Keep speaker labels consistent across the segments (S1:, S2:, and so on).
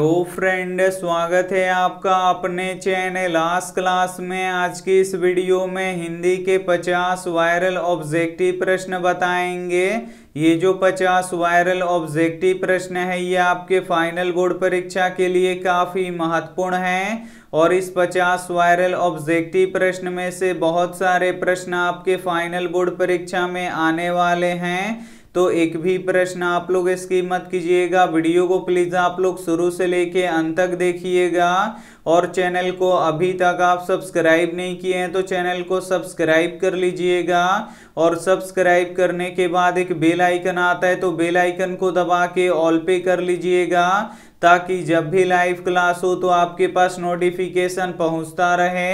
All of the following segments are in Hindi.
S1: तो फ्रेंड स्वागत है आपका अपने चैनल लास्ट क्लास में आज की इस वीडियो में हिंदी के 50 वायरल ऑब्जेक्टिव प्रश्न बताएंगे ये जो 50 वायरल ऑब्जेक्टिव प्रश्न है ये आपके फाइनल बोर्ड परीक्षा के लिए काफ़ी महत्वपूर्ण है और इस 50 वायरल ऑब्जेक्टिव प्रश्न में से बहुत सारे प्रश्न आपके फाइनल बोर्ड परीक्षा में आने वाले हैं तो एक भी प्रश्न आप लोग इसकी मत कीजिएगा वीडियो को प्लीज़ आप लोग शुरू से लेके अंत तक देखिएगा और चैनल को अभी तक आप सब्सक्राइब नहीं किए हैं तो चैनल को सब्सक्राइब कर लीजिएगा और सब्सक्राइब करने के बाद एक बेल आइकन आता है तो बेल आइकन को दबा के ऑल पे कर लीजिएगा ताकि जब भी लाइव क्लास हो तो आपके पास नोटिफिकेशन पहुंचता रहे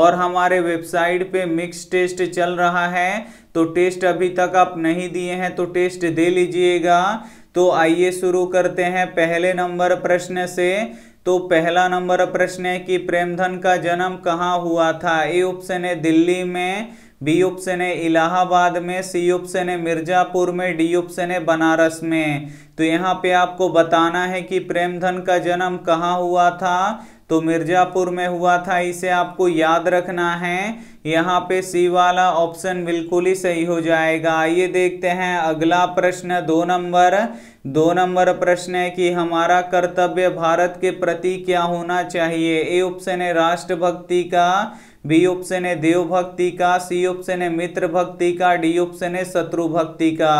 S1: और हमारे वेबसाइट पे मिक्स टेस्ट चल रहा है तो टेस्ट अभी तक आप नहीं दिए हैं तो टेस्ट दे लीजिएगा तो आइए शुरू करते हैं पहले नंबर प्रश्न से तो पहला नंबर प्रश्न है कि प्रेमधन का जन्म कहाँ हुआ था ए ऑप्शन है दिल्ली में बी ऑप्शन है इलाहाबाद में सी ऑप्शन है मिर्जापुर में डी ऑप्शन है बनारस में तो यहाँ पे आपको बताना है कि प्रेमधन का जन्म कहाँ हुआ था तो मिर्जापुर में हुआ था इसे आपको याद रखना है यहाँ पे सी वाला ऑप्शन बिल्कुल ही सही हो जाएगा आइए देखते हैं अगला प्रश्न दो नंबर दो नंबर प्रश्न है कि हमारा कर्तव्य भारत के प्रति क्या होना चाहिए ए ऑप्शन है राष्ट्रभक्ति का बी ऑप्शन है देवभक्ति का सी ऑप्शन है मित्र भक्ति का डी ऑप्शन है शत्रु भक्ति का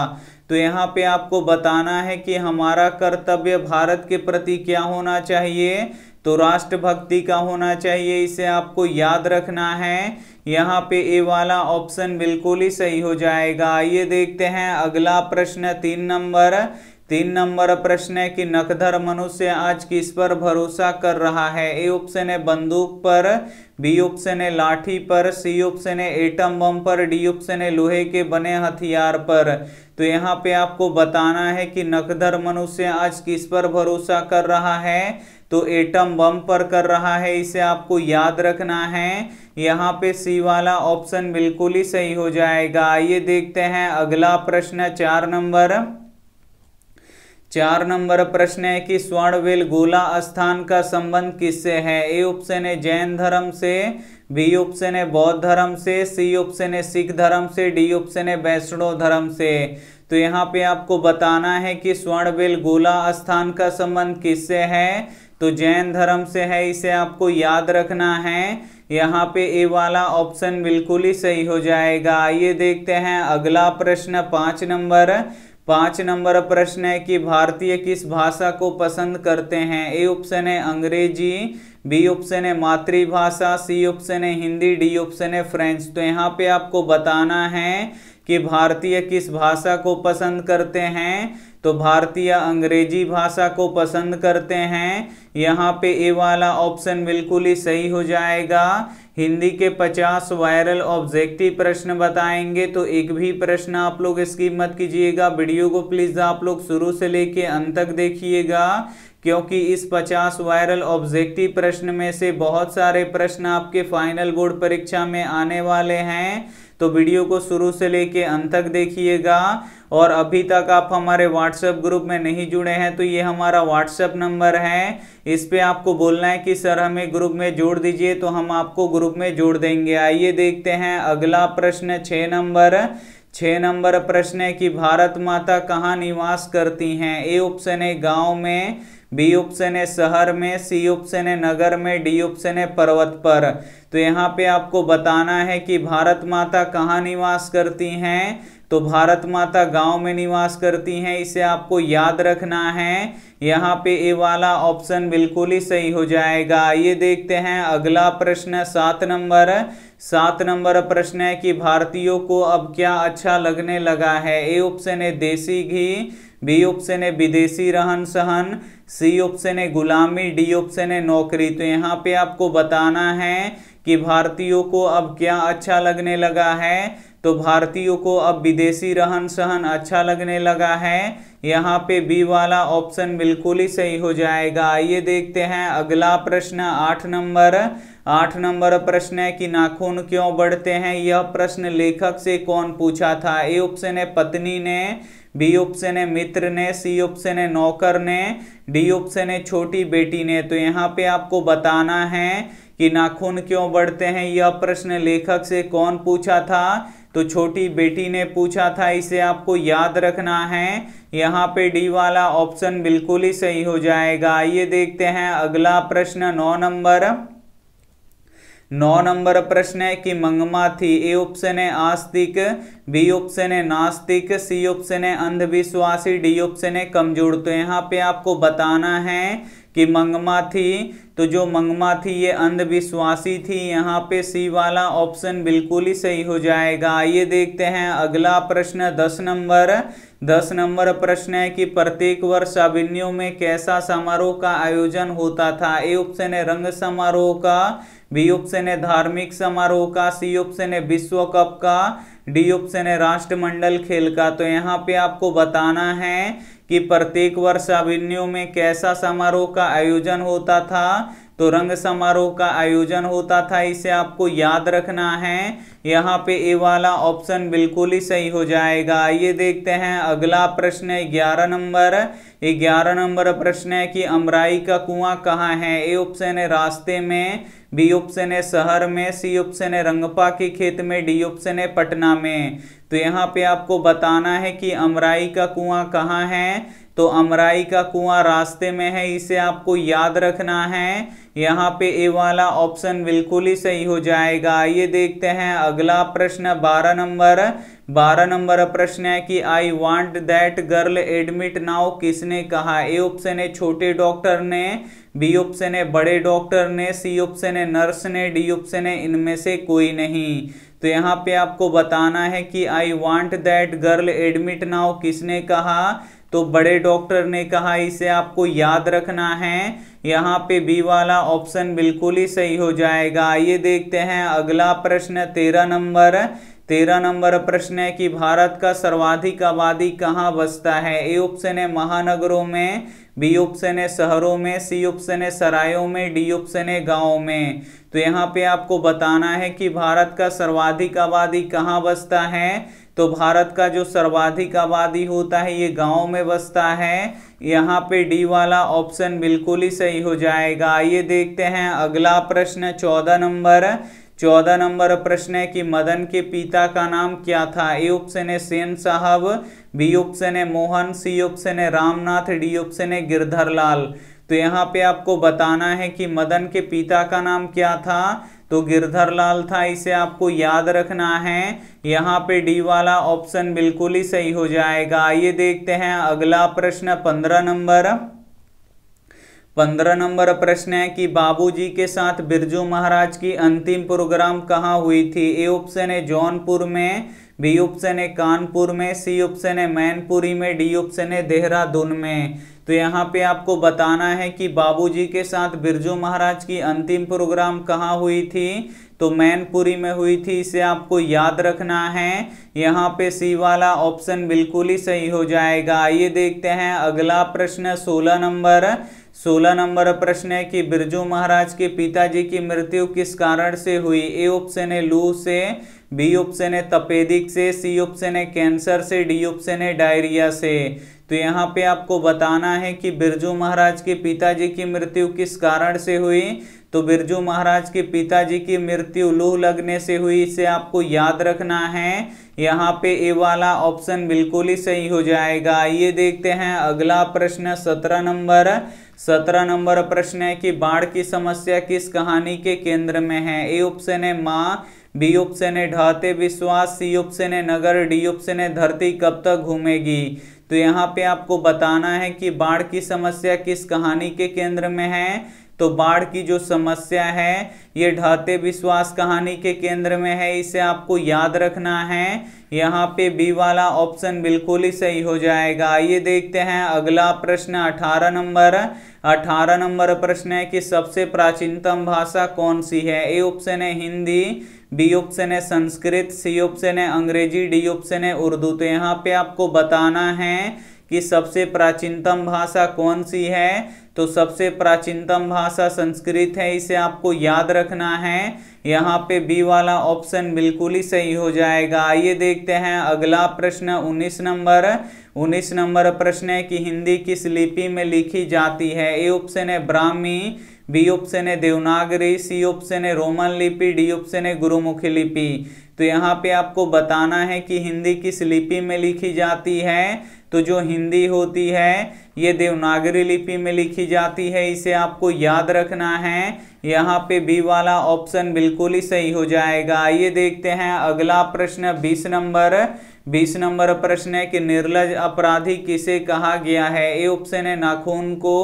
S1: तो यहाँ पे आपको बताना है कि हमारा कर्तव्य भारत के प्रति क्या होना चाहिए तो राष्ट्रभक्ति का होना चाहिए इसे आपको याद रखना है यहाँ पे ए वाला ऑप्शन बिल्कुल ही सही हो जाएगा आइए देखते हैं अगला प्रश्न तीन नंबर तीन नंबर प्रश्न है कि नकधर मनुष्य आज किस पर भरोसा कर रहा है ए ऑप्शन है बंदूक पर बी ऑप्शन है लाठी पर सी ऑप्शन है एटम बम पर डी ऑप्शन है लोहे के बने हथियार पर तो यहाँ पे आपको बताना है कि नकधर मनुष्य आज किस पर भरोसा कर रहा है तो एटम बम पर कर रहा है इसे आपको याद रखना है यहाँ पे सी वाला ऑप्शन बिल्कुल ही सही हो जाएगा आइए देखते हैं अगला प्रश्न चार नंबर चार नंबर प्रश्न है कि स्वर्णवेल गोला स्थान का संबंध किससे है ए ऑप्शन है जैन धर्म से बी ऑप्शन है बौद्ध धर्म से सी ऑप्शन है सिख धर्म से डी ऑप्शन है वैष्णो धर्म से तो यहाँ पे आपको बताना है कि स्वर्णवेल गोला स्थान का संबंध किससे है तो जैन धर्म से है इसे आपको याद रखना है यहाँ पे ए वाला ऑप्शन बिल्कुल ही सही हो जाएगा आइए देखते हैं अगला प्रश्न पांच नंबर पांच नंबर प्रश्न है कि भारतीय किस भाषा को पसंद करते हैं ए ऑप्शन है अंग्रेजी बी ऑप्शन है मातृभाषा सी ऑप्शन है हिंदी डी ऑप्शन है फ्रेंच तो यहाँ पे आपको बताना है कि भारतीय किस भाषा को पसंद करते हैं तो भारतीय अंग्रेजी भाषा को पसंद करते हैं यहाँ पे ए वाला ऑप्शन बिल्कुल ही सही हो जाएगा हिंदी के 50 वायरल ऑब्जेक्टिव प्रश्न बताएंगे तो एक भी प्रश्न आप लोग स्किप मत कीजिएगा वीडियो को प्लीज़ आप लोग शुरू से लेके अंत तक देखिएगा क्योंकि इस 50 वायरल ऑब्जेक्टिव प्रश्न में से बहुत सारे प्रश्न आपके फाइनल बोर्ड परीक्षा में आने वाले हैं तो वीडियो को शुरू से लेके अंत तक देखिएगा और अभी तक आप हमारे व्हाट्सएप ग्रुप में नहीं जुड़े हैं तो ये हमारा व्हाट्सएप नंबर है इस पर आपको बोलना है कि सर हमें ग्रुप में जोड़ दीजिए तो हम आपको ग्रुप में जोड़ देंगे आइए देखते हैं अगला प्रश्न छः नंबर छः नंबर प्रश्न है कि भारत माता कहाँ निवास करती हैं ए ऑप्शन है गाँव में बी ऑप्शन है शहर में सी ऑप्शन है नगर में डी ऑप्शन है पर्वत पर तो यहाँ पे आपको बताना है कि भारत माता कहाँ निवास करती हैं तो भारत माता गांव में निवास करती हैं इसे आपको याद रखना है यहाँ पे ये वाला ऑप्शन बिल्कुल ही सही हो जाएगा ये देखते हैं अगला प्रश्न सात नंबर सात नंबर प्रश्न है कि भारतीयों को अब क्या अच्छा लगने लगा है ए ऑप्शन है देसी घी बी ऑप्शन है विदेशी रहन सहन सी ऑप्शन है गुलामी डी ऑप्शन है नौकरी तो यहाँ पे आपको बताना है कि भारतीयों को अब क्या अच्छा लगने लगा है तो भारतीयों को अब विदेशी रहन सहन अच्छा लगने लगा है यहाँ पे बी वाला ऑप्शन बिल्कुल ही सही हो जाएगा आइए देखते हैं अगला प्रश्न आठ नंबर आठ नंबर प्रश्न है कि नाखून क्यों बढ़ते हैं यह प्रश्न लेखक से कौन पूछा था ए ऑप्शन है पत्नी ने बी ऑप्शन है मित्र ने सी ऑप्शन है नौकर ने डी ऑप्शन है छोटी बेटी ने तो यहाँ पे आपको बताना है कि नाखून क्यों बढ़ते हैं यह प्रश्न लेखक से कौन पूछा था तो छोटी बेटी ने पूछा था इसे आपको याद रखना है यहाँ पे डी वाला ऑप्शन बिल्कुल ही सही हो जाएगा आइए देखते हैं अगला प्रश्न नौ नंबर नंबर प्रश्न है कि मंगमा थी ए ऑप्शन है आस्तिक बी ऑप्शन है नास्तिक सी ऑप्शन है अंधविश्वासी डी ऑप्शन है कमजोर तो यहाँ पे आपको बताना है कि मंगमा थी तो जो मंगमा थी ये अंधविश्वासी थी यहाँ पे सी वाला ऑप्शन बिल्कुल ही सही हो जाएगा आइए देखते हैं अगला प्रश्न दस नंबर दस नंबर प्रश्न है कि प्रत्येक वर्ष अभिन्यु में कैसा समारोह का आयोजन होता था ए ऑप्शन है रंग समारोह का बी ऑप्शन है धार्मिक समारोह का सी ऑप्शन है विश्व कप का डी ऑप्शन है राष्ट्रमंडल खेल का तो यहाँ पे आपको बताना है कि प्रत्येक वर्ष अभिन्यू में कैसा समारोह का आयोजन होता था तो रंग समारोह का आयोजन होता था इसे आपको याद रखना है यहाँ पे ए वाला ऑप्शन बिल्कुल ही सही हो जाएगा ये देखते हैं अगला प्रश्न है ग्यारह नंबर ग्यारह नंबर प्रश्न है कि अमराई का कुआं कहाँ है ए ऑप्शन है रास्ते में बी ऑप्शन है शहर में सी ऑप्शन है रंगपा के खेत में डी ऑप्शन है पटना में तो यहाँ पे आपको बताना है कि अमराई का कुआं कहाँ है तो अमराई का कुआं रास्ते में है इसे आपको याद रखना है यहाँ पे ए वाला ऑप्शन बिल्कुल ही सही हो जाएगा आइए देखते हैं अगला प्रश्न बारह नंबर बारह नंबर प्रश्न है कि I want that girl admit now किसने कहा ए ऑप्शन है छोटे डॉक्टर ने बी ऑप्शन है बड़े डॉक्टर ने सी ऑप्शन है नर्स ने डी ऑप्शन है इनमें से कोई नहीं तो यहाँ पे आपको बताना है कि I want that girl admit now किसने कहा तो बड़े डॉक्टर ने कहा इसे आपको याद रखना है यहाँ पे बी वाला ऑप्शन बिल्कुल ही सही हो जाएगा आइए देखते हैं अगला प्रश्न तेरह नंबर तेरह नंबर प्रश्न है कि भारत का सर्वाधिक आबादी कहाँ बसता है ए ऑप्शन है महानगरों में बी ऑप्शन है शहरों में सी ऑप्शन है सरायों में डी ऑप्शन है गाँव में तो यहाँ पे आपको बताना है कि भारत का सर्वाधिक आबादी कहाँ बसता है तो भारत का जो सर्वाधिक आबादी होता है ये गांव में बसता है यहाँ पे डी वाला ऑप्शन बिल्कुल ही सही हो जाएगा आइए देखते हैं अगला प्रश्न चौदह नंबर चौदह नंबर प्रश्न है कि मदन के पिता का नाम क्या था ए ऑप्शन है सेन साहब बी ऑप्शन है मोहन सी ऑप्शन है रामनाथ डी ऑप्शन है गिरधर लाल तो यहाँ पे आपको बताना है कि मदन के पिता का नाम क्या था तो गिरधर लाल था इसे आपको याद रखना है यहाँ पे डी वाला ऑप्शन बिल्कुल ही सही हो जाएगा आइए देखते हैं अगला प्रश्न पंद्रह नंबर पंद्रह नंबर प्रश्न है कि बाबूजी के साथ बिरजू महाराज की अंतिम प्रोग्राम कहाँ हुई थी ए ऑप्शन है जौनपुर में बी ऑप्शन है कानपुर में सी ऑप्शन है मैनपुरी में डी ऑप्शन है देहरादून में तो यहाँ पे आपको बताना है कि बाबूजी के साथ बिरजू महाराज की अंतिम प्रोग्राम कहाँ हुई थी तो मैनपुरी में हुई थी इसे आपको याद रखना है यहाँ पे सी वाला ऑप्शन बिल्कुल ही सही हो जाएगा आइए देखते हैं अगला प्रश्न सोलह नंबर सोलह नंबर प्रश्न है कि बिरजू महाराज के पिताजी की मृत्यु किस कारण से हुई ए ऑप्शन है लू से बी ऑप्शन है तपेदिक से सी ऑप्शन है कैंसर से डी ऑप्शन है डायरिया से तो यहाँ पे आपको बताना है कि बिरजू महाराज के पिताजी की मृत्यु किस कारण से हुई तो बिरजू महाराज के पिताजी की मृत्यु लू लगने से हुई इसे आपको याद रखना है यहाँ पे ए वाला ऑप्शन बिल्कुल ही सही हो जाएगा आइए देखते हैं अगला प्रश्न सत्रह नंबर सत्रह नंबर प्रश्न है कि बाढ़ की समस्या किस कहानी के केंद्र में है ए ऑप्शन है माँ बी ऑप्शन है ढाते विश्वास सी ऑप्शन है नगर डी ऑप्शन है धरती कब तक घूमेगी तो यहाँ पे आपको बताना है कि बाढ़ की समस्या किस कहानी के केंद्र में है तो बाढ़ की जो समस्या है ये ढाते विश्वास कहानी के केंद्र में है इसे आपको याद रखना है यहाँ पे बी वाला ऑप्शन बिल्कुल ही सही हो जाएगा आइए देखते हैं अगला प्रश्न 18 नंबर 18 नंबर प्रश्न है कि सबसे प्राचीनतम भाषा कौन सी है ए ऑप्शन है हिंदी बी ऑप्शन है संस्कृत सी ऑप्शन है अंग्रेजी डी ऑप्शन है उर्दू तो यहाँ पे आपको बताना है कि सबसे प्राचीनतम भाषा कौन सी है तो सबसे प्राचीनतम भाषा संस्कृत है इसे आपको याद रखना है यहाँ पे बी वाला ऑप्शन बिल्कुल ही सही हो जाएगा आइए देखते हैं अगला प्रश्न 19 नंबर 19 नंबर प्रश्न है कि हिंदी किस लिपि में लिखी जाती है ए ऑप्शन है ब्राह्मी बी ऑप्शन है देवनागरी सी ऑप्शन है रोमन लिपि डी ऑप्शन है गुरुमुखी लिपि तो यहाँ पे आपको बताना है कि हिंदी किस लिपि में लिखी जाती है तो जो हिंदी होती है ये देवनागरी लिपि में लिखी जाती है इसे आपको याद रखना है यहाँ पे बी वाला ऑप्शन बिल्कुल ही सही हो जाएगा आइए देखते हैं अगला प्रश्न बीस नंबर बीस नंबर प्रश्न है कि निर्लज अपराधी किसे कहा गया है ए ऑप्शन है नाखून को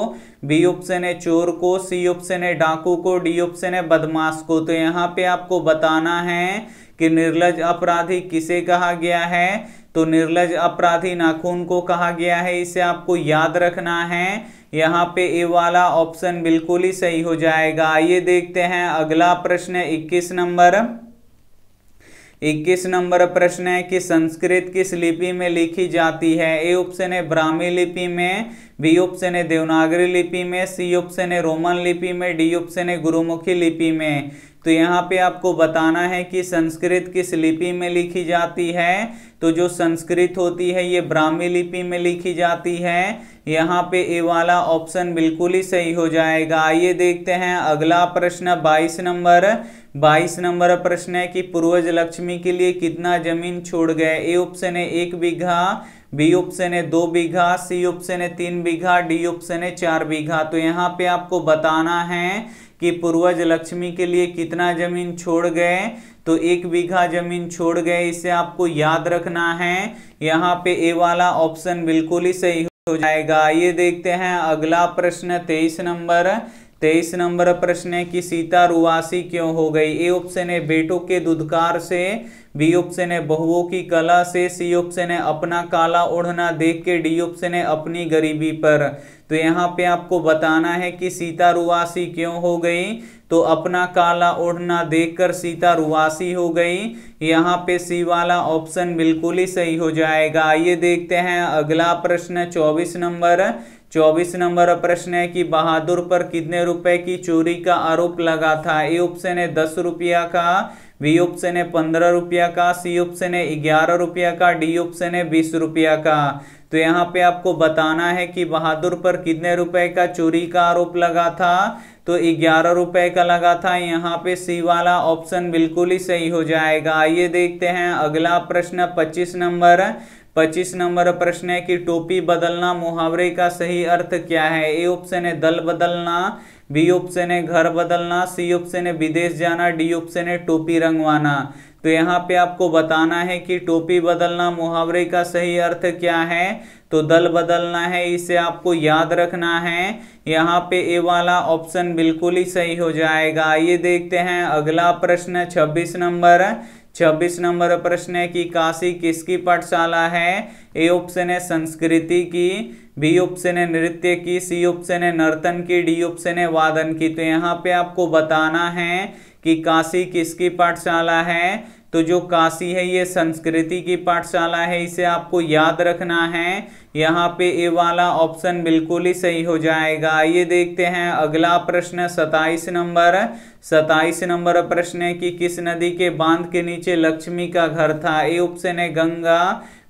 S1: बी ऑप्शन है चोर को सी ऑप्शन है डाकू को डी ऑप्शन है बदमाश को तो यहाँ पे आपको बताना है कि निर्लज अपराधी किसे कहा गया है तो निर्लज अपराधी नाखून को कहा गया है इसे आपको याद रखना है यहाँ पे ए वाला ऑप्शन बिल्कुल ही सही हो जाएगा आइए देखते हैं अगला प्रश्न है इक्कीस नंबर इक्कीस नंबर प्रश्न है कि संस्कृत किस लिपि में लिखी जाती है ए ऑप्शन है ब्राह्मी लिपि में बी ऑप्शन है देवनागरी लिपि में सी ऑप्शन है रोमन लिपि में डी ऑप्शन है गुरुमुखी लिपि में तो यहाँ पे आपको बताना है कि संस्कृत किस लिपि में लिखी जाती है तो जो संस्कृत होती है ये ब्राह्मी लिपि में लिखी जाती है यहाँ पे ए वाला ऑप्शन बिल्कुल ही सही हो जाएगा आइए देखते हैं अगला प्रश्न 22 नंबर बाईस नंबर प्रश्न है कि पूर्वज लक्ष्मी के लिए कितना जमीन छोड़ गए ए ऑप्शन है एक बीघा बी ऑप्शन है दो बीघा सी ऑप्शन है तीन बीघा डी ऑप्शन है चार बीघा तो यहाँ पे आपको बताना है कि पूर्वज लक्ष्मी के लिए कितना जमीन छोड़ गए तो एक बीघा जमीन छोड़ गए इसे आपको याद रखना है यहाँ पे ए वाला ऑप्शन बिल्कुल ही सही हो जाएगा ये देखते हैं अगला प्रश्न तेईस नंबर तेईस नंबर प्रश्न है कि सीता रुवासी क्यों हो गई ए ऑप्शन है बेटों के दुधकार से बी ऑप्शन है बहुओं की कला से सी ऑप्शन है अपना काला ओढ़ना देख के डी ऑप्शन है अपनी गरीबी पर तो यहाँ पे आपको बताना है कि सीता रुवासी क्यों हो गई तो अपना काला ओढ़ना देखकर सीता रुवासी हो गई यहाँ पे सी वाला ऑप्शन बिल्कुल ही सही हो जाएगा आइए देखते हैं अगला प्रश्न चौबीस नंबर चौबीस नंबर प्रश्न है कि बहादुर पर कितने रुपए की चोरी का आरोप लगा था ए ऑप्शन है दस रुपया का बी ऑप्शन है पंद्रह रुपया का सी ऑप्शन है ग्यारह रुपया का डी ऑप्शन है बीस रुपया का तो यहाँ पे आपको बताना है कि बहादुर पर कितने रुपए का चोरी का आरोप लगा था तो ग्यारह रुपए का लगा था यहाँ पे सी वाला ऑप्शन बिल्कुल ही सही हो जाएगा आइए देखते हैं अगला प्रश्न 25 नंबर पच्चीस नंबर प्रश्न है कि टोपी बदलना मुहावरे का सही अर्थ क्या है ए ऑप्शन है दल बदलना बी ऑप्शन है घर बदलना सी ऑप्शन है विदेश जाना डी ऑप्शन है टोपी रंगवाना तो यहाँ पे आपको बताना है कि टोपी बदलना मुहावरे का सही अर्थ क्या है तो दल बदलना है इसे आपको याद रखना है यहाँ पे ए वाला ऑप्शन बिल्कुल ही सही हो जाएगा आइए देखते हैं अगला प्रश्न 26 नंबर छब्बीस नंबर प्रश्न है कि काशी किसकी पाठशाला है ए ऑप्शन है संस्कृति की बी ऑप्शन है नृत्य की सी ऑप्शन है नर्तन की डी ऑप्शन है वादन की तो यहाँ पे आपको बताना है कि काशी किसकी पाठशाला है तो जो काशी है ये संस्कृति की पाठशाला है इसे आपको याद रखना है यहाँ पे ए वाला ऑप्शन बिल्कुल ही सही हो जाएगा ये देखते हैं अगला प्रश्न सताइस नंबर सताइस नंबर प्रश्न है कि किस नदी के बांध के नीचे लक्ष्मी का घर था ए ऑप्शन है गंगा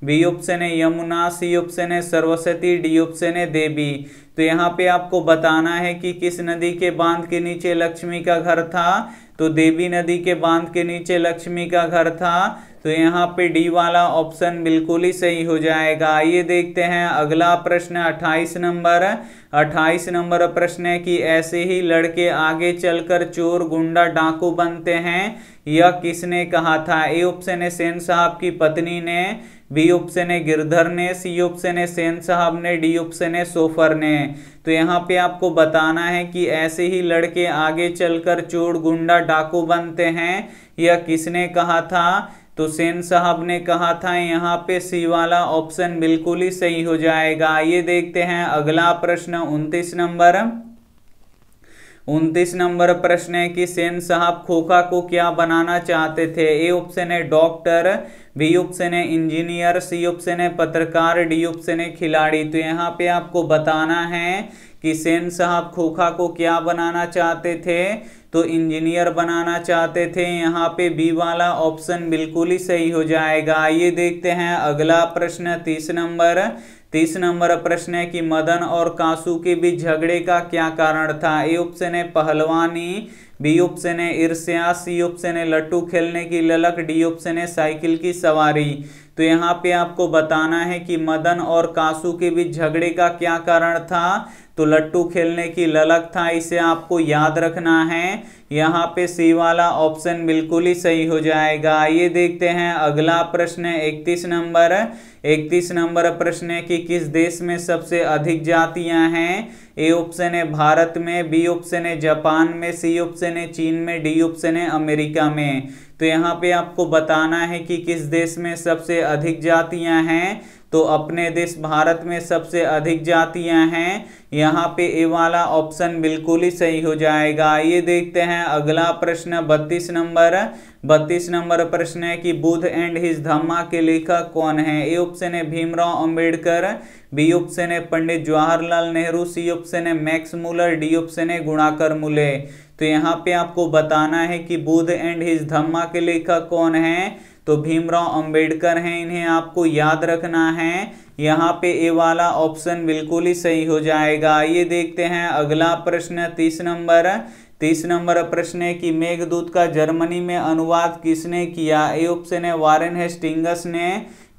S1: बी ऑप्शन है यमुना सी ऑप्शन है सरस्वती डी ऑप्शन है देवी तो यहाँ पे आपको बताना है कि किस नदी के बांध के नीचे लक्ष्मी का घर था तो देवी नदी के बांध के नीचे लक्ष्मी का घर था तो यहाँ पे डी वाला ऑप्शन बिल्कुल ही सही हो जाएगा आइए देखते हैं अगला प्रश्न 28 नंबर 28 नंबर प्रश्न है कि ऐसे ही लड़के आगे चलकर चोर गुंडा डाकू बनते हैं यह किसने कहा था ए ऑप्शन है सेन साहब की पत्नी ने बी ऑप्शन है गिरधर ने सी ऑप्शन है सेन साहब ने डी ऑप्शन है सोफर ने तो यहाँ पे आपको बताना है कि ऐसे ही लड़के आगे चलकर चोर गुंडा डाकू बनते हैं या किसने कहा था तो सेन साहब ने कहा था यहाँ पे सी वाला ऑप्शन बिल्कुल ही सही हो जाएगा आइए देखते हैं अगला प्रश्न उनतीस नंबर उनतीस नंबर प्रश्न है कि सेन साहब खोखा को क्या बनाना चाहते थे ए ऑप्शन है डॉक्टर बी ऑप्शन है इंजीनियर सी ऑप्शन है पत्रकार डी ऑप्शन है खिलाड़ी तो यहाँ पे आपको बताना है कि सेन साहब खोखा को क्या बनाना चाहते थे तो इंजीनियर बनाना चाहते थे यहाँ पे बी वाला ऑप्शन बिल्कुल ही सही हो जाएगा आइए देखते हैं अगला प्रश्न तीस नंबर तीस नंबर प्रश्न है कि मदन और कासू के बीच झगड़े का क्या कारण था ए ऑप्शन है पहलवानी बी ऑप्शन है ईर्ष्या सी ऑप्शन है लट्टू खेलने की ललक डी ऑप्शन है साइकिल की सवारी तो यहाँ पे आपको बताना है कि मदन और कासू के बीच झगड़े का क्या कारण था तो लट्टू खेलने की ललक था इसे आपको याद रखना है यहाँ पे सी वाला ऑप्शन बिल्कुल ही सही हो जाएगा आइए देखते हैं अगला प्रश्न है इकतीस नंबर इकतीस नंबर प्रश्न है कि किस देश में सबसे अधिक जातियां हैं ए ऑप्शन है भारत में बी ऑप्शन है जापान में सी ऑप्शन है चीन में डी ऑप्शन है अमेरिका में तो यहाँ पे आपको बताना है कि किस देश में सबसे अधिक जातियां हैं तो अपने देश भारत में सबसे अधिक जातियां हैं यहाँ पे ये वाला ऑप्शन बिल्कुल ही सही हो जाएगा ये देखते हैं अगला प्रश्न बत्तीस नंबर बत्तीस नंबर प्रश्न है कि बुद्ध एंड हिज धम्मा के लेखक कौन है ए ऑप्शन है भीमराव अंबेडकर बी ऑप्शन है पंडित जवाहरलाल नेहरू सी ऑप्शन है मैक्स मूलर डी ऑप्शन है गुणाकर मूले तो यहाँ पे आपको बताना है कि बुद्ध एंड हिज धम्मा के लेखक कौन है तो भीमराव अंबेडकर हैं इन्हें आपको याद रखना है यहाँ पे ए वाला ऑप्शन बिल्कुल ही सही हो जाएगा ये देखते हैं अगला प्रश्न तीस नंबर तीस नंबर प्रश्न है कि मेघदूत का जर्मनी में अनुवाद किसने किया ए ऑप्शन है वारेन हेस्टिंगस ने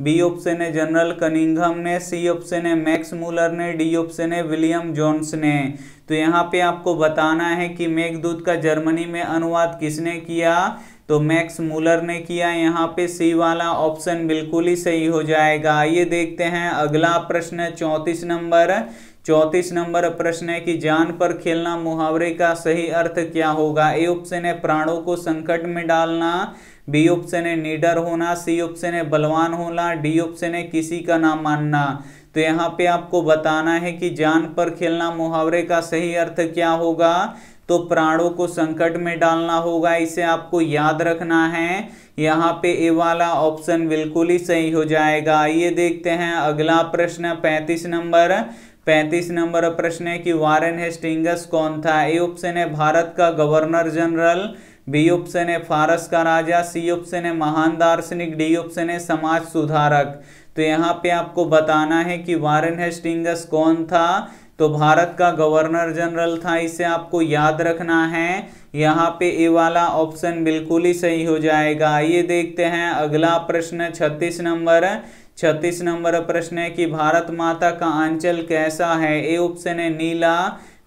S1: बी ऑप्शन है जनरल कनिंगम ने सी ऑप्शन है मैक्स मूलर ने डी ऑप्शन है विलियम जोन्स ने तो यहाँ पे आपको बताना है कि मेघदूत का जर्मनी में अनुवाद किसने किया तो मैक्स मूलर ने किया यहाँ पे सी वाला ऑप्शन बिल्कुल ही सही हो जाएगा आइए देखते हैं अगला प्रश्न चौंतीस नंबर चौंतीस नंबर प्रश्न है कि जान पर खेलना मुहावरे का सही अर्थ क्या होगा ए ऑप्शन है प्राणों को संकट में डालना बी ऑप्शन है निडर होना सी ऑप्शन है बलवान होना डी ऑप्शन है किसी का ना मानना तो यहाँ पे आपको बताना है कि जान पर खेलना मुहावरे का सही अर्थ क्या होगा तो प्राणों को संकट में डालना होगा इसे आपको याद रखना है यहाँ पे ए वाला ऑप्शन बिल्कुल ही सही हो जाएगा आइए देखते हैं अगला प्रश्न पैंतीस नंबर पैंतीस नंबर प्रश्न है कि वारेन हेस्टिंगस कौन था ए ऑप्शन है भारत का गवर्नर जनरल बी ऑप्शन है फारस का राजा सी ऑप्शन है महान दार्शनिक डी ऑप्शन है समाज सुधारक तो यहाँ पे आपको बताना है कि वारेन हेस्टिंगस कौन था तो भारत का गवर्नर जनरल था इसे आपको याद रखना है यहाँ पे ये वाला ऑप्शन बिल्कुल ही सही हो जाएगा ये देखते हैं अगला प्रश्न छत्तीस नंबर छत्तीस नंबर प्रश्न है कि भारत माता का आंचल कैसा है ए ऑप्शन है नीला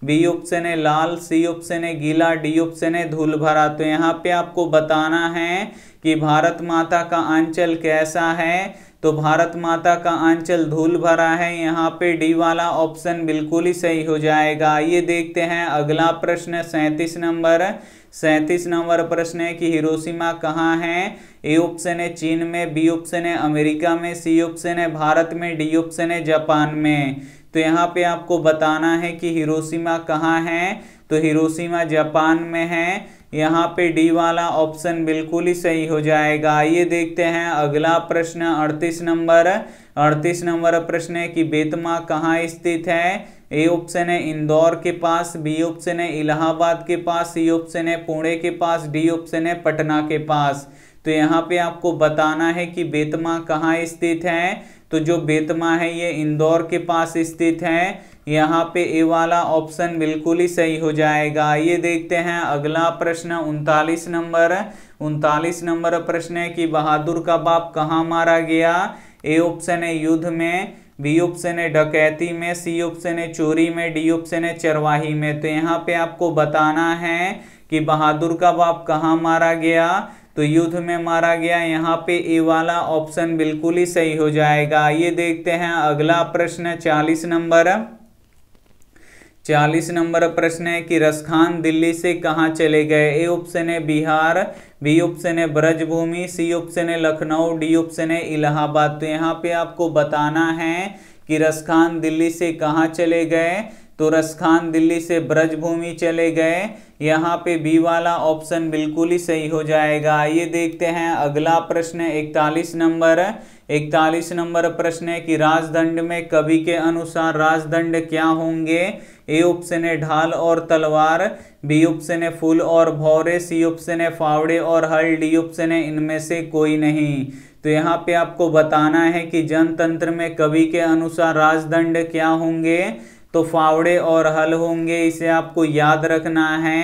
S1: बी ऑप्शन है लाल सी ऑप्शन है गीला डी ऑप्शन है धूल भरा तो यहाँ पे आपको बताना है कि भारत माता का आंचल कैसा है तो भारत माता का आंचल धूल भरा है यहाँ पे डी वाला ऑप्शन बिल्कुल ही सही हो जाएगा ये देखते हैं अगला प्रश्न सैंतीस नंबर सैंतीस नंबर प्रश्न है कि हिरोशिमा कहाँ है ए ऑप्शन है चीन में बी ऑप्शन है अमेरिका में सी ऑप्शन है भारत में डी ऑप्शन है जापान में तो यहाँ पे आपको बताना है कि हिरोशिमा कहाँ है तो हिरोशिमा जापान में है यहाँ पे डी वाला ऑप्शन बिल्कुल ही सही हो जाएगा आइए देखते हैं अगला प्रश्न अड़तीस नंबर अड़तीस नंबर प्रश्न है कि बेतमा कहाँ स्थित है ए ऑप्शन है इंदौर के पास बी ऑप्शन है इलाहाबाद के पास सी ऑप्शन है पुणे के पास डी ऑप्शन है पटना के पास तो यहाँ पे आपको बताना है कि बेतमा कहाँ स्थित है तो जो बेतमा है ये इंदौर के पास स्थित है यहाँ पे ए वाला ऑप्शन बिल्कुल ही सही हो जाएगा ये देखते हैं अगला प्रश्न उनतालीस नंबर उनतालीस नंबर प्रश्न है कि बहादुर का बाप कहाँ मारा गया ए ऑप्शन है युद्ध में बी ऑप्शन है डकैती में सी ऑप्शन है चोरी में डी ऑप्शन है चरवाही में तो यहाँ पे आपको बताना है कि बहादुर का बाप कहाँ मारा गया तो युद्ध में मारा गया यहाँ पे ए वाला ऑप्शन बिल्कुल ही सही हो जाएगा ये देखते हैं अगला प्रश्न चालीस नंबर चालीस नंबर प्रश्न है कि रसखान दिल्ली से कहाँ चले गए ए ऑप्शन है बिहार बी ऑप्शन है ब्रजभूमि सी ऑप्शन है लखनऊ डी ऑप्शन है इलाहाबाद तो यहाँ पे आपको बताना है कि रसखान दिल्ली से कहाँ चले गए तो रसखान दिल्ली से ब्रजभूमि चले गए यहाँ पे बी वाला ऑप्शन बिल्कुल ही सही हो जाएगा आइए देखते हैं अगला प्रश्न इकतालीस नंबर इकतालीस नंबर प्रश्न है कि राजदंड में कवि के अनुसार राजदंड क्या होंगे ए ऑप्शन है ढाल और तलवार बी ऑप्शन है फूल और भौरे सी ऑप्शन है फावड़े और हल डी ऑप्शन है इनमें से कोई नहीं तो यहाँ पे आपको बताना है कि जनतंत्र में कवि के अनुसार राजदंड क्या होंगे तो फावड़े और हल होंगे इसे आपको याद रखना है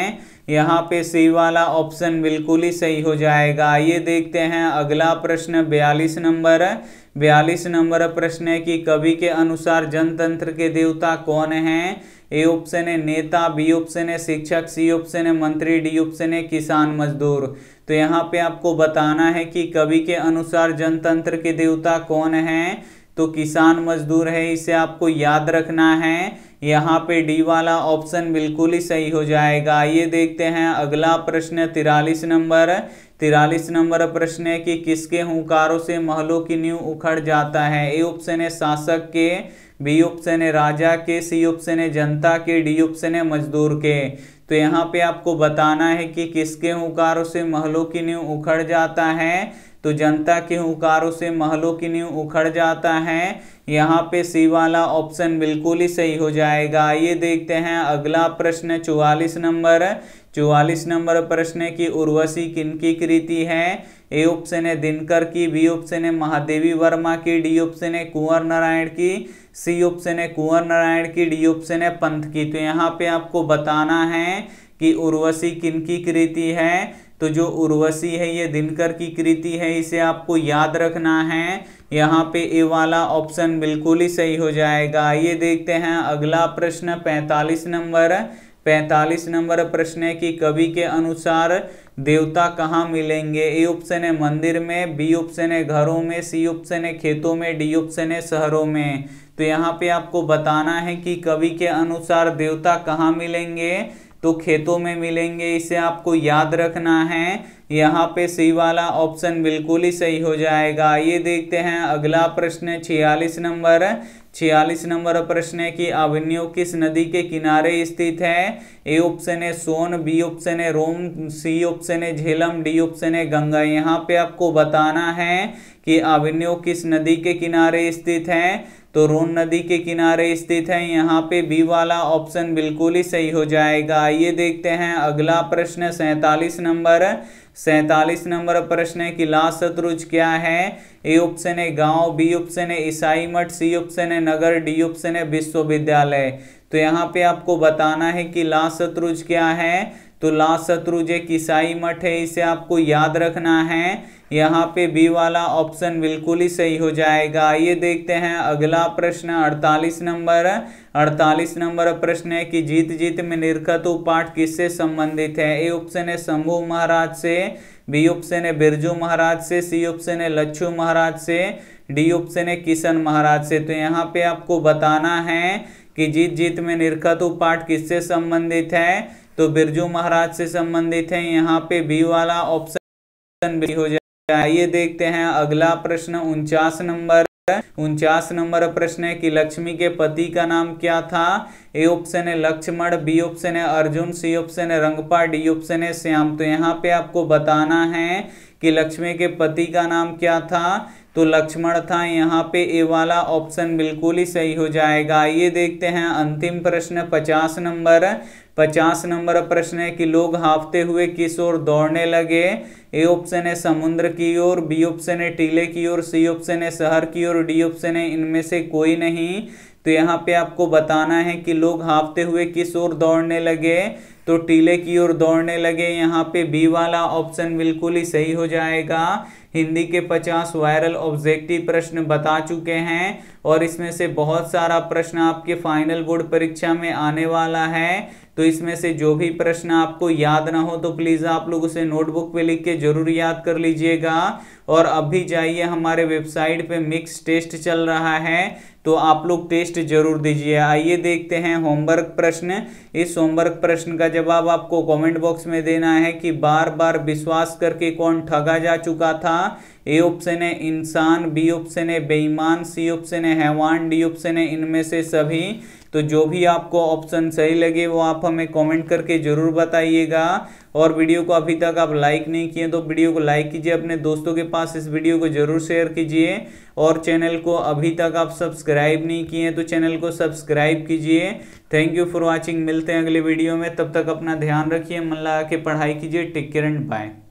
S1: यहाँ पे सी वाला ऑप्शन बिल्कुल ही सही हो जाएगा आइए देखते हैं अगला प्रश्न बयालीस नंबर बयालीस नंबर प्रश्न है कि कवि के अनुसार जनतंत्र के देवता कौन हैं ए ऑप्शन है नेता बी ऑप्शन है शिक्षक सी ऑप्शन है मंत्री डी ऑप्शन है किसान मजदूर तो यहाँ पे आपको बताना है कि कवि के अनुसार जनतंत्र के देवता कौन है तो किसान मजदूर है इसे आपको याद रखना है यहाँ पे डी वाला ऑप्शन बिल्कुल ही सही हो जाएगा ये देखते हैं अगला प्रश्न तिरालीस नंबर तिरालीस नंबर प्रश्न है कि किसके हुकारों से महलों की नींव उखड़ जाता है ए ऑप्शन है शासक के बी ऑप्शन है राजा के सी ऑप्शन है जनता के डी ऑप्शन है मजदूर के तो यहाँ पे आपको बताना है कि किसके हुकारों से महलों की नींव उखड़ जाता है तो जनता के हुकारों से महलों की नींव उखड़ जाता है यहाँ पे सी वाला ऑप्शन बिल्कुल ही सही हो जाएगा आइए देखते हैं अगला प्रश्न चौवालीस नंबर चौवालीस नंबर प्रश्न की उर्वशी किनकी कृति है ए ऑप्शन है दिनकर की बी ऑप्शन है महादेवी वर्मा की डी ऑप्शन है कुंवर नारायण की सी ऑप्शन है कुंवर नारायण की डी ऑप्शन है पंथ की तो यहाँ पे आपको बताना है कि उर्वशी किनकी कृति है तो जो उर्वशी है ये दिनकर की कृति है इसे आपको याद रखना है यहाँ पे ए वाला ऑप्शन बिल्कुल ही सही हो जाएगा ये देखते हैं अगला प्रश्न 45 नंबर 45 नंबर प्रश्न है कि कवि के अनुसार देवता कहाँ मिलेंगे ए ऑप्शन है मंदिर में बी ऑप्शन है घरों में सी ऑप्शन है खेतों में डी ऑप्शन है शहरों में तो यहाँ पे आपको बताना है कि कवि के अनुसार देवता कहाँ मिलेंगे तो खेतों में मिलेंगे इसे आपको याद रखना है यहाँ पे सी वाला ऑप्शन बिल्कुल ही सही हो जाएगा ये देखते हैं अगला प्रश्न छियालीस नंबर छियालीस नंबर प्रश्न है कि अभिन्यु किस नदी के किनारे स्थित है ए ऑप्शन है सोन बी ऑप्शन है रोम सी ऑप्शन है झेलम डी ऑप्शन है गंगा यहाँ पे आपको बताना है कि अवेन्यू किस नदी के किनारे स्थित है तो रोन नदी के किनारे स्थित है यहाँ पे बी वाला ऑप्शन बिल्कुल ही सही हो जाएगा आइए देखते हैं अगला प्रश्न सैतालीस नंबर सैतालीस नंबर प्रश्न है कि ला शत्रुज क्या है ए ऑप्शन है गांव बी ऑप्शन है ईसाई मठ सी ऑप्शन है नगर डी ऑप्शन है विश्वविद्यालय तो यहाँ पे आपको बताना है कि ला शत्रुज क्या है तो शत्रु जे किसाई मठ है इसे आपको याद रखना है यहाँ पे बी वाला ऑप्शन बिल्कुल ही सही हो जाएगा आइए देखते हैं अगला प्रश्न 48 नंबर 48 नंबर प्रश्न है कि जीत जीत में निरखत उपाठ किससे संबंधित है ए ऑप्शन है शंभु महाराज से बी ऑप्शन है बिरजू महाराज से सी ऑप्शन है लच्छू महाराज से डी ऑप्शन है किशन महाराज से तो यहाँ पे आपको बताना है कि जीत जीत में निरखत उपाठ किससे संबंधित है तो बिरजू महाराज से संबंधित है यहाँ पे बी वाला ऑप्शन बी हो जाएगा आइए देखते हैं अगला प्रश्न उनचास नंबर उनचास नंबर प्रश्न है कि लक्ष्मी के पति का नाम क्या था ए ऑप्शन है लक्ष्मण बी ऑप्शन है अर्जुन सी ऑप्शन है रंगपा डी ऑप्शन है श्याम तो यहाँ पे आपको बताना है कि लक्ष्मी के पति का नाम क्या था तो लक्ष्मण था यहाँ पे ए वाला ऑप्शन बिल्कुल ही सही हो जाएगा ये देखते हैं अंतिम प्रश्न पचास नंबर पचास नंबर प्रश्न है कि लोग हाफते हुए किस ओर दौड़ने लगे ए ऑप्शन है समुद्र की ओर बी ऑप्शन है टीले की ओर सी ऑप्शन है शहर की ओर डी ऑप्शन है इनमें से कोई नहीं तो यहाँ पे आपको बताना है कि लोग हाफते हुए किस ओर दौड़ने लगे तो टीले की ओर दौड़ने लगे यहाँ पे बी वाला ऑप्शन बिल्कुल ही सही हो जाएगा हिंदी के पचास वायरल ऑब्जेक्टिव प्रश्न बता चुके हैं और इसमें से बहुत सारा प्रश्न आपके फाइनल बोर्ड परीक्षा में आने वाला है तो इसमें से जो भी प्रश्न आपको याद ना हो तो प्लीज़ आप लोग उसे नोटबुक पे लिख के जरूर याद कर लीजिएगा और अभी जाइए हमारे वेबसाइट पे मिक्स टेस्ट चल रहा है तो आप लोग टेस्ट जरूर दीजिए आइए देखते हैं होमवर्क प्रश्न इस होमवर्क प्रश्न का जवाब आपको कमेंट बॉक्स में देना है कि बार बार विश्वास करके कौन ठगा जा चुका था ए ऑप्शन है इंसान बी ऑप्शन है बेईमान सी ऑप्शन है हैवान डी ऑप्शन है इनमें से सभी तो जो भी आपको ऑप्शन सही लगे वो आप हमें कमेंट करके ज़रूर बताइएगा और वीडियो को अभी तक आप लाइक नहीं किए तो वीडियो को लाइक कीजिए अपने दोस्तों के पास इस वीडियो को ज़रूर शेयर कीजिए और चैनल को अभी तक आप सब्सक्राइब नहीं किए तो चैनल को सब्सक्राइब कीजिए थैंक यू फॉर वॉचिंग मिलते हैं अगले वीडियो में तब तक अपना ध्यान रखिए मन लगा के पढ़ाई कीजिए टेक केयर एंड बाय